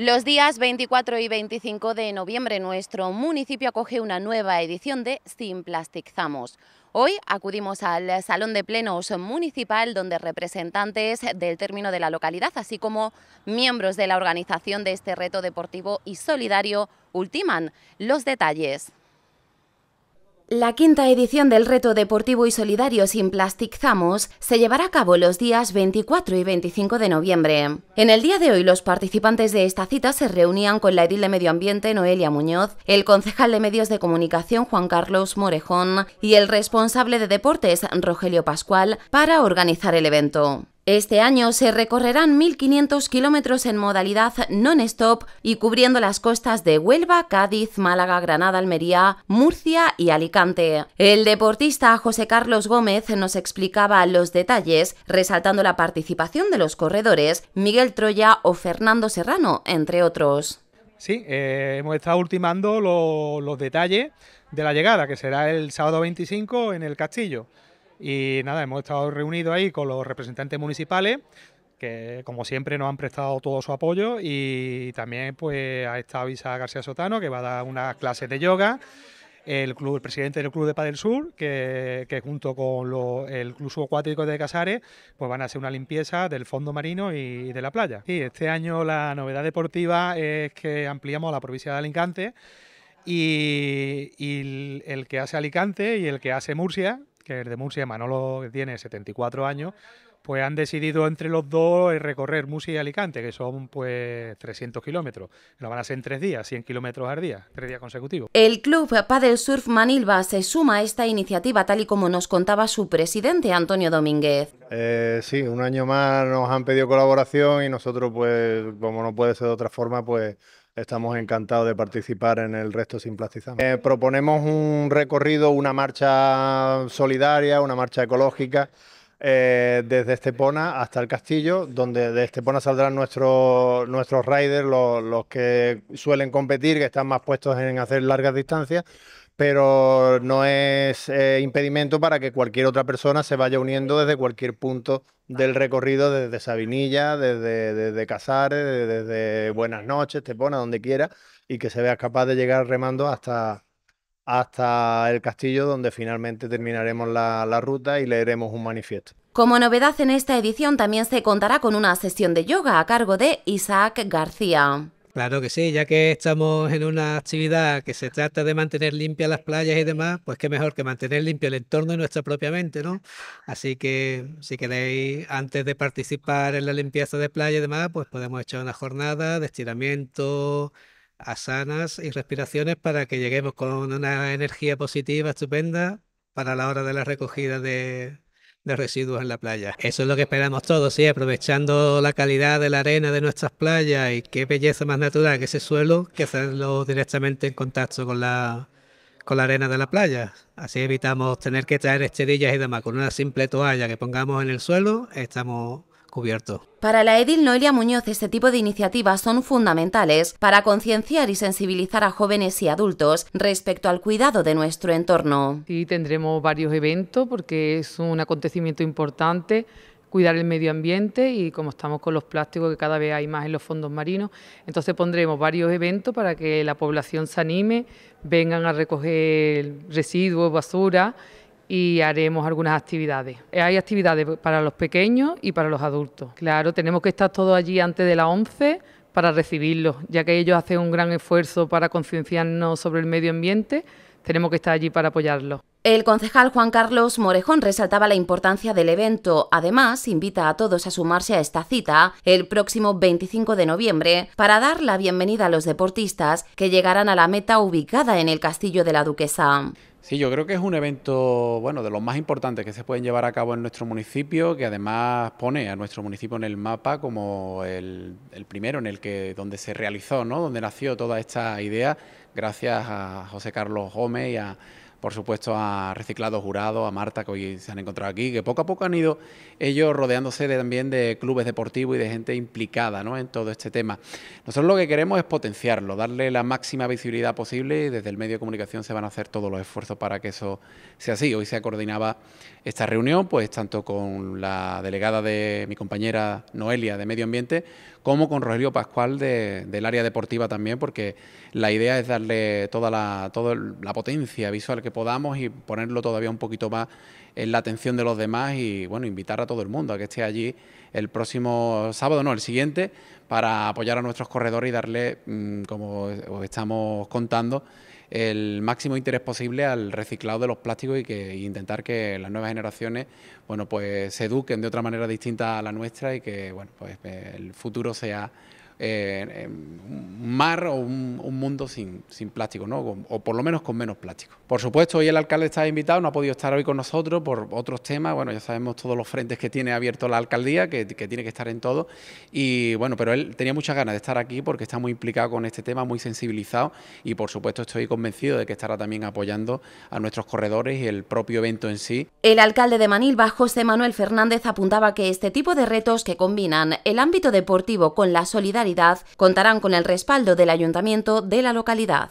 Los días 24 y 25 de noviembre nuestro municipio acoge una nueva edición de Sin Plastizamos. Hoy acudimos al Salón de Plenos Municipal donde representantes del término de la localidad así como miembros de la organización de este reto deportivo y solidario ultiman los detalles. La quinta edición del Reto Deportivo y Solidario Sin Plastic Zamos se llevará a cabo los días 24 y 25 de noviembre. En el día de hoy, los participantes de esta cita se reunían con la edil de Medio Ambiente Noelia Muñoz, el concejal de Medios de Comunicación Juan Carlos Morejón y el responsable de Deportes Rogelio Pascual para organizar el evento. Este año se recorrerán 1.500 kilómetros en modalidad non-stop y cubriendo las costas de Huelva, Cádiz, Málaga, Granada, Almería, Murcia y Alicante. El deportista José Carlos Gómez nos explicaba los detalles, resaltando la participación de los corredores Miguel Troya o Fernando Serrano, entre otros. Sí, eh, hemos estado ultimando los detalles de la llegada, que será el sábado 25 en el Castillo. Y nada, hemos estado reunidos ahí con los representantes municipales que como siempre nos han prestado todo su apoyo y también pues ha estado Isa García Sotano que va a dar unas clases de yoga el club, el presidente del Club de Padel Sur, que, junto con el Club Subacuático de Casares, pues van a hacer una limpieza del fondo marino y de la playa. Y este año la novedad deportiva es que ampliamos la provincia de Alicante y, el, que hace Alicante y el que hace Murcia que es de Murcia, Manolo que tiene 74 años, pues han decidido entre los dos eh, recorrer Murcia y Alicante, que son pues 300 kilómetros. Lo van a hacer en tres días, 100 kilómetros al día, tres días consecutivos. El club Padel Surf Manilva se suma a esta iniciativa tal y como nos contaba su presidente Antonio Domínguez. Eh, sí, un año más nos han pedido colaboración y nosotros pues como no puede ser de otra forma pues Estamos encantados de participar en el Resto Sin plastizar... Eh, proponemos un recorrido, una marcha solidaria, una marcha ecológica, eh, desde Estepona hasta el castillo, donde de Estepona saldrán nuestros, nuestros riders, los que suelen competir, que están más puestos en hacer largas distancias pero no es eh, impedimento para que cualquier otra persona se vaya uniendo desde cualquier punto del recorrido, desde Sabinilla, desde, Casares, desde, Buenas noches, Tepona, donde quiera, y que se vea capaz de llegar remando hasta, hasta el castillo donde finalmente terminaremos la, ruta y leeremos un manifiesto. Como novedad en esta edición también se contará con una sesión de yoga a cargo de Isaac García. Claro que sí, ya que estamos en una actividad que se trata de mantener limpias las playas y demás, pues qué mejor que mantener limpio el entorno y nuestra propia mente, ¿no? Así que si queréis, antes de participar en la limpieza de playa y demás, pues podemos echar una jornada de estiramiento, asanas y respiraciones para que lleguemos con una energía positiva estupenda para la hora de la recogida de, de residuos en la playa. Eso es lo que esperamos todos, sí, aprovechando la calidad de la arena de nuestras playas y qué belleza más natural que ese suelo que hacerlo directamente en contacto con la, con la arena de la playa. Así evitamos tener que traer esterillas y demás. Con una simple toalla que pongamos en el suelo, estamos para la Edil Noelia Muñoz, este tipo de iniciativas son fundamentales para concienciar y sensibilizar a jóvenes y adultos respecto al cuidado de nuestro entorno. Y tendremos varios eventos porque es un acontecimiento importante cuidar el medio ambiente y como estamos con los plásticos que cada vez hay más en los fondos marinos, entonces pondremos varios eventos para que la población se anime, vengan a recoger residuos, basura y haremos algunas actividades. Hay actividades para los pequeños y para los adultos. Claro, tenemos que estar todos allí antes de las 11 para recibirlos, ya que ellos hacen un gran esfuerzo para concienciarnos sobre el medio ambiente, tenemos que estar allí para apoyarlos. El concejal Juan Carlos Morejón resaltaba la importancia del evento. Además, invita a todos a sumarse a esta cita el próximo 25 de noviembre para dar la bienvenida a los deportistas que llegarán a la meta ubicada en el Castillo de la Duquesa. Sí, yo creo que es un evento, bueno, de los más importantes que se pueden llevar a cabo en nuestro municipio, que además pone a nuestro municipio en el mapa como el, primero en el que, donde se realizó, ¿no? Donde nació toda esta idea, gracias a José Carlos Gómez y a por supuesto a Reciclado Jurado, a Marta, que hoy se han encontrado aquí, que poco a poco han ido ellos rodeándose también de clubes deportivos y de gente implicada ¿no? en todo este tema. Nosotros lo que queremos es potenciarlo, darle la máxima visibilidad posible y desde el medio de comunicación se van a hacer todos los esfuerzos para que eso sea así. Hoy se coordinaba esta reunión, pues tanto con la delegada de mi compañera Noelia de Medio Ambiente, como con Rogelio Pascual del área deportiva también, porque la idea es darle toda la, toda la potencia visual que que podamos y ponerlo todavía un poquito más en la atención de los demás y bueno, invitar a todo el mundo a que esté allí el próximo sábado, no, el siguiente, para apoyar a nuestros corredores y darle, mm, como os estamos contando, el máximo interés posible al reciclado de los plásticos y que e intentar que las nuevas generaciones bueno pues se eduquen de otra manera distinta a la nuestra y que bueno pues eh, el futuro sea un mar o un, mundo sin, plástico, ¿no? O, por lo menos con menos plástico. Por supuesto, hoy el alcalde está invitado, no ha podido estar hoy con nosotros por otros temas. Bueno, ya sabemos todos los frentes que tiene abierto la alcaldía, que, que tiene que estar en todo. Y bueno, pero él tenía muchas ganas de estar aquí porque está muy implicado con este tema, muy sensibilizado. Y por supuesto, estoy convencido de que estará también apoyando a nuestros corredores y el propio evento en sí. El alcalde de Manilva, José Manuel Fernández, apuntaba que este tipo de retos que combinan el ámbito deportivo con la solidaridad contarán con el respaldo del ayuntamiento de la localidad.